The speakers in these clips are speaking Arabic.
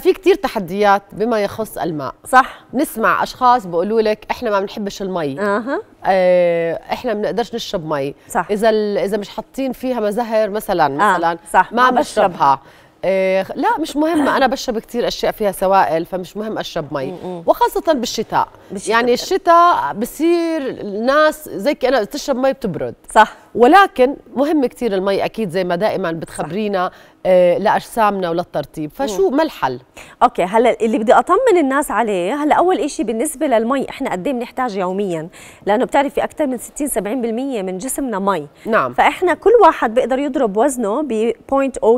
في كتير تحديات بما يخص الماء صح نسمع اشخاص بيقولوا لك احنا ما بنحبش المي اها اه احنا ما بنقدرش نشرب مي صح اذا اذا مش حاطين فيها مزهر مثلا مثلا آه. صح. ما, ما بشربها, إيه لا مش مهم انا بشرب كثير اشياء فيها سوائل فمش مهم اشرب مي وخاصه بالشتاء, بالشتاء. يعني الشتاء بصير الناس زي كانها بتشرب مي بتبرد صح ولكن مهم كثير المي اكيد زي ما دائما بتخبرينا آه لاجسامنا وللترطيب فشو ما الحل اوكي هلا اللي بدي اطمن الناس عليه هلا اول شيء بالنسبه للمي احنا قد ايه بنحتاج يوميا لانه بتعرفي اكثر من 60 70% من جسمنا مي نعم فاحنا كل واحد بيقدر يضرب وزنه ب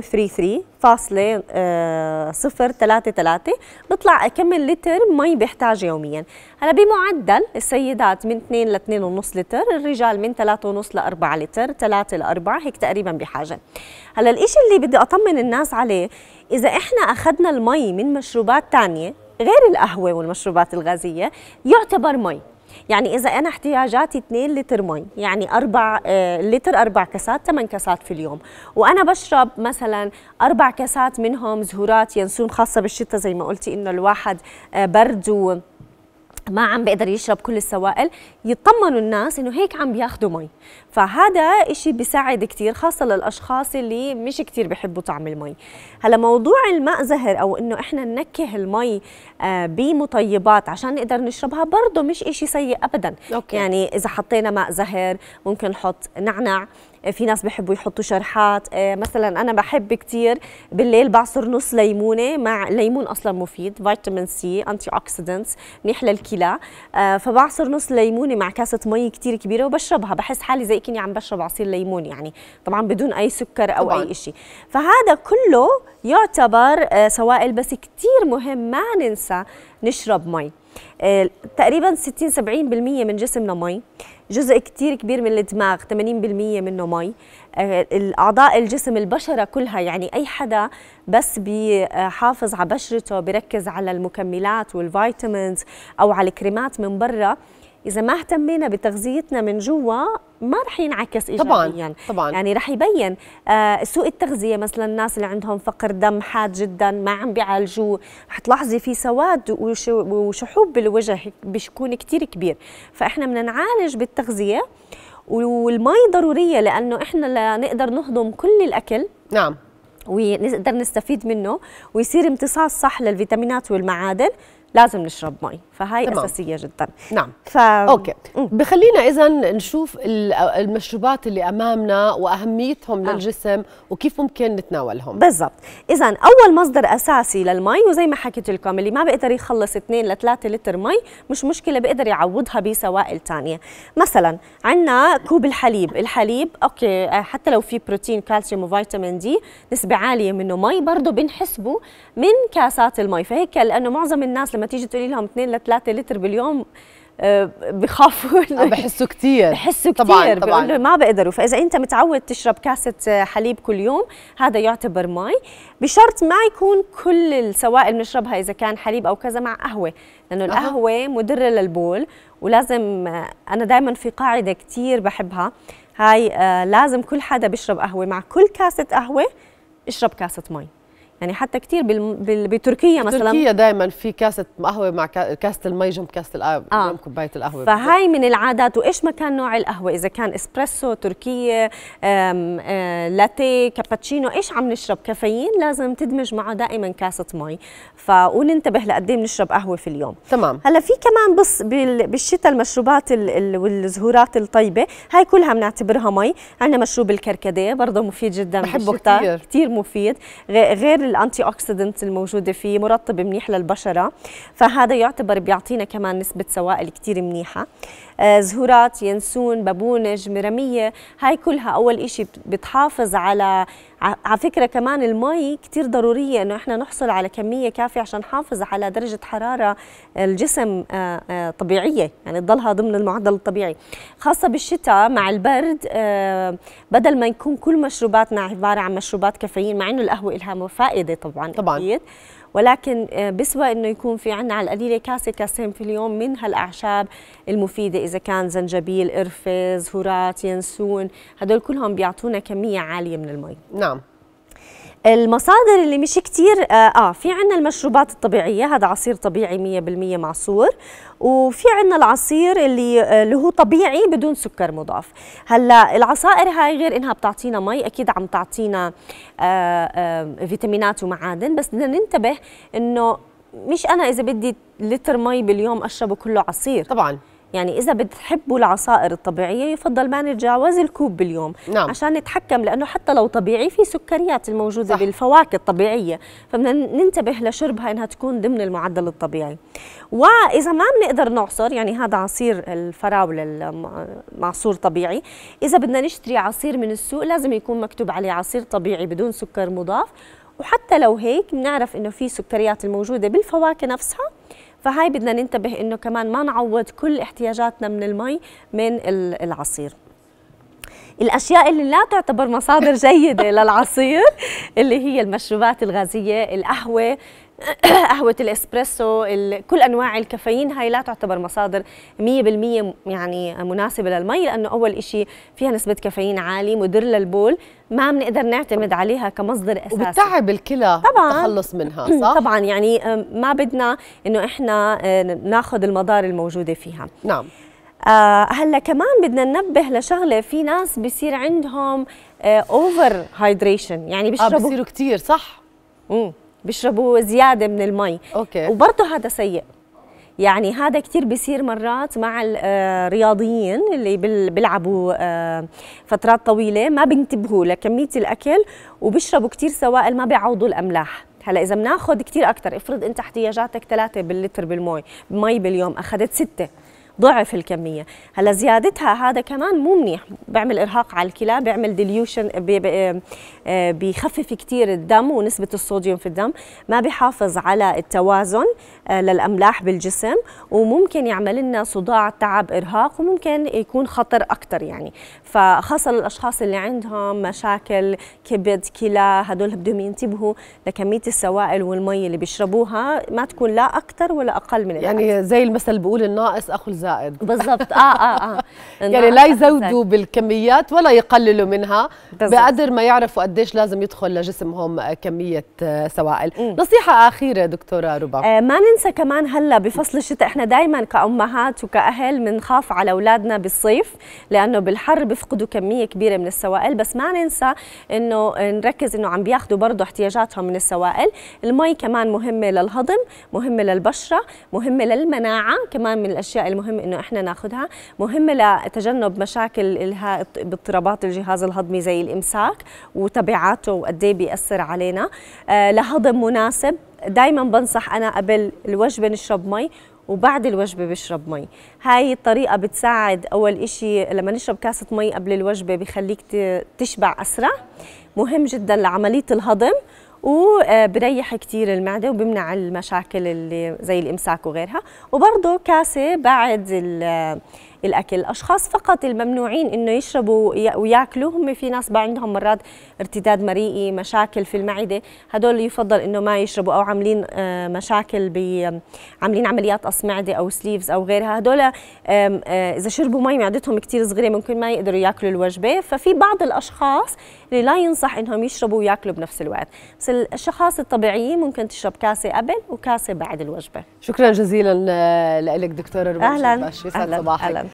0.033 فاصلة آه، صفر ثلاثة ثلاثة بطلع كم لتر مي بيحتاج يوميا هلا بمعدل السيدات من 2 ل 2.5 لتر الرجال من 3.5 ل 4 لتر لتر 3 ل 4 هيك تقريبا بحاجه هلا الشيء اللي بدي اطمن الناس عليه اذا احنا اخذنا المي من مشروبات ثانيه غير القهوه والمشروبات الغازيه يعتبر مي يعني إذا أنا احتياجاتي 2 لتر مي يعني 4 آه، لتر 4 كاسات 8 كاسات في اليوم وأنا بشرب مثلا 4 كاسات منهم زهورات ينسون خاصة بالشتاء زي ما قلتي إنه الواحد آه، برد و ما عم بيقدر يشرب كل السوائل يطمنوا الناس انه هيك عم بياخذوا مي فهذا إشي بيساعد كثير خاصه للاشخاص اللي مش كثير بحبوا طعم المي هلا موضوع الماء زهر او انه احنا ننكه المي آه، بمطيبات عشان نقدر نشربها برضه مش إشي سيء ابدا أوكي. يعني اذا حطينا ماء زهر ممكن نحط نعنع آه، في ناس بحبوا يحطوا شرحات آه، مثلا انا بحب كثير بالليل بعصر نص ليمونه مع ليمون اصلا مفيد فيتامين سي انتي اوكسيدنتس منيح للكلى آه، فبعصر نص ليمونه مع كاسه مي كثير كبيره وبشربها بحس حالي زي كني عم بشرب عصير ليمون يعني طبعا بدون اي سكر او طبعاً. اي شيء فهذا كله يعتبر سوائل بس كثير مهم ما ننسى نشرب مي تقريبا 60 70% من جسمنا مي جزء كتير كبير من الدماغ 80% منه مي آه، اعضاء الجسم البشره كلها يعني اي حدا بس بحافظ على بشرته بركز على المكملات والفيتامينز او على الكريمات من برا اذا ما اهتمينا بتغذيتنا من جوا ما رح ينعكس ايجابيا طبعا طبعا يعني رح يبين آه سوء التغذيه مثلا الناس اللي عندهم فقر دم حاد جدا ما عم بيعالجوه رح تلاحظي في سواد وشحوب بالوجه بيكون كثير كبير فاحنا بدنا نعالج بالتغذيه والمي ضروريه لانه احنا لنقدر نهضم كل الاكل نعم ونقدر نستفيد منه ويصير امتصاص صح للفيتامينات والمعادن لازم نشرب مي فهي تمام. اساسيه جدا نعم ف... اوكي بخلينا اذا نشوف المشروبات اللي امامنا واهميتهم آه. للجسم وكيف ممكن نتناولهم بالضبط اذا اول مصدر اساسي للمي وزي ما حكيت لكم اللي ما بيقدر يخلص 2 ل 3 لتر مي مش مشكله بيقدر يعوضها بسوائل ثانيه مثلا عندنا كوب الحليب الحليب اوكي آه، حتى لو في بروتين كالسيوم وفيتامين دي نسبه عاليه منه مي برضه بنحسبه من كاسات المي فهيك لانه معظم الناس لما تيجي تقولي لهم 2 ل 3 لتر باليوم آه، بخافوا آه، بحسوا كثير بحسوا كثير طبعا طبعا ما بقدروا فاذا انت متعود تشرب كاسه آه، حليب كل يوم هذا يعتبر مي بشرط ما يكون كل السوائل بنشربها اذا كان حليب او كذا مع قهوه لانه القهوه مضره للبول ولازم انا دائما في قاعده كثير بحبها هاي لازم كل حدا بيشرب قهوه مع كل كاسه قهوه اشرب كاسه مي يعني حتى كثير بتركيا مثلا تركيا دائما في كاسه قهوه مع كاسه المي جنب كاسه القهوه آه. جنب كوبايه القهوه فهي من العادات وايش ما كان نوع القهوه اذا كان اسبريسو تركيه آه، لاتيه كابتشينو ايش عم نشرب كافيين لازم تدمج معه دائما كاسه مي ف وننتبه لقد ايه بنشرب قهوه في اليوم تمام هلا في كمان بص بالشتاء المشروبات والزهورات الطيبه هاي كلها بنعتبرها مي عندنا مشروب الكركديه برضه مفيد جدا بحبه كثير كثير مفيد غير الانتي اوكسيدنت الموجوده فيه مرطب منيح للبشره فهذا يعتبر بيعطينا كمان نسبه سوائل كثير منيحه آه، زهورات ينسون بابونج مرمية هاي كلها أول شيء بتحافظ على على فكرة كمان المي كثير ضرورية إنه إحنا نحصل على كمية كافية عشان نحافظ على درجة حرارة الجسم آه، آه، طبيعية يعني تضلها ضمن المعدل الطبيعي خاصة بالشتاء مع البرد بدل ما يكون كل مشروباتنا عبارة عن مشروبات كافيين مع إنه القهوة لها فائدة طبعا طبعا أكيد. ولكن بسوى إنه يكون في عندنا على القليلة كاسة كاسين في اليوم من هالأعشاب المفيدة إذا كان زنجبيل قرفة زهورات ينسون هدول كلهم بيعطونا كمية عالية من المي نعم المصادر اللي مش كتير آه, آه، في عنا المشروبات الطبيعية هذا عصير طبيعي 100% معصور وفي عنا العصير اللي آه، اللي هو طبيعي بدون سكر مضاف هلا العصائر هاي غير انها بتعطينا مي اكيد عم تعطينا آه آه فيتامينات ومعادن بس بدنا ننتبه انه مش انا اذا بدي لتر مي باليوم اشربه كله عصير طبعا يعني إذا بتحبوا العصائر الطبيعية يفضل ما نتجاوز الكوب باليوم نعم. عشان نتحكم لأنه حتى لو طبيعي في سكريات الموجودة صح. بالفواكه الطبيعية فبدنا ننتبه لشربها إنها تكون ضمن المعدل الطبيعي وإذا ما بنقدر نعصر يعني هذا عصير الفراولة المعصور طبيعي إذا بدنا نشتري عصير من السوق لازم يكون مكتوب عليه عصير طبيعي بدون سكر مضاف وحتى لو هيك بنعرف انه في سكريات الموجوده بالفواكه نفسها فهاي بدنا ننتبه انه كمان ما نعوض كل احتياجاتنا من المي من العصير الاشياء اللي لا تعتبر مصادر جيده للعصير اللي هي المشروبات الغازيه القهوه قهوه الاسبريسو كل انواع الكافيين هاي لا تعتبر مصادر 100% يعني مناسبه للمي لانه اول شيء فيها نسبه كافيين عالي مدر للبول ما بنقدر نعتمد عليها كمصدر اساسي وبتعب الكلى طبعا التخلص منها صح طبعا يعني آه، ما بدنا انه احنا آه، ناخذ المضار الموجوده فيها نعم آه هلا كمان بدنا ننبه لشغله في ناس بصير عندهم اوفر آه، هايدريشن يعني بيشربوا آه بصيروا كثير صح امم بيشربوا زياده من المي اوكي وبرضه هذا سيء يعني هذا كثير بيصير مرات مع الرياضيين آه، اللي بيلعبوا آه، فترات طويله ما بينتبهوا لكميه الاكل وبيشربوا كثير سوائل ما بيعوضوا الاملاح هلا اذا بناخذ كثير اكثر افرض انت احتياجاتك ثلاثه باللتر بالمي مي باليوم اخذت سته ضعف الكميه هلا زيادتها هذا كمان مو منيح بيعمل ارهاق على الكلى بيعمل ديليوشن آه، آه، بيخفف كثير الدم ونسبه الصوديوم في الدم ما بيحافظ على التوازن آه، للاملاح بالجسم وممكن يعمل لنا صداع تعب ارهاق وممكن يكون خطر اكثر يعني فخاصه للاشخاص اللي عندهم مشاكل كبد كلى هدول بدهم ينتبهوا لكميه السوائل والمي اللي بيشربوها ما تكون لا اكثر ولا اقل من يعني يعني زي المثل بيقول الناقص اخو زائد بالضبط اه اه اه يعني لا يزودوا بالكميات ولا يقللوا منها بقدر ما يعرفوا قديش لازم يدخل لجسمهم كميه آه، سوائل م. نصيحه اخيره دكتوره ربا آه ما ننسى كمان هلا بفصل الشتاء احنا دائما كامهات وكاهل بنخاف على اولادنا بالصيف لانه بالحر بيفقدوا كميه كبيره من السوائل بس ما ننسى انه نركز انه عم بياخذوا برضه احتياجاتهم من السوائل المي كمان مهمه للهضم مهمه للبشره مهمه للمناعه كمان من الاشياء المهمه مهم انه احنا ناخذها مهمه لتجنب مشاكل الها باضطرابات الجهاز الهضمي زي الامساك وتبعاته وقد ايه بياثر علينا آه، لهضم مناسب دائما بنصح انا قبل الوجبه نشرب مي وبعد الوجبة بشرب مي هاي الطريقة بتساعد أول إشي لما نشرب كاسة مي قبل الوجبة بخليك تشبع أسرع مهم جدا لعملية الهضم وبريح كثير المعده وبمنع المشاكل اللي زي الامساك وغيرها وبرضه كاسه بعد الاكل اشخاص فقط الممنوعين انه يشربوا وياكلوا هم في ناس بقى عندهم مرات ارتداد مريئي مشاكل في المعده هدول يفضل انه ما يشربوا او عاملين آه، مشاكل ب عاملين عمليات قص معده او سليفز او غيرها هدول آه، اذا شربوا مي معدتهم كثير صغيره ممكن ما يقدروا ياكلوا الوجبه ففي بعض الاشخاص اللي لا ينصح انهم يشربوا وياكلوا بنفس الوقت بس الاشخاص الطبيعيين ممكن تشرب كاسه قبل وكاسه بعد الوجبه شكرا جزيلا آه، لك دكتوره ربوش اهلا, أهلاً. صباحك أهلاً.